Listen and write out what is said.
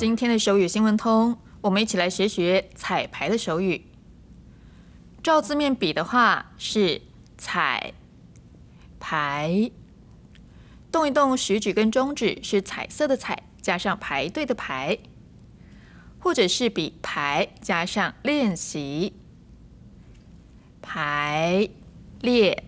今天的手语新闻通，我们一起来学学彩排的手语。照字面比的话是彩排，动一动食指跟中指是彩色的彩，加上排队的排，或者是比排加上练习排列。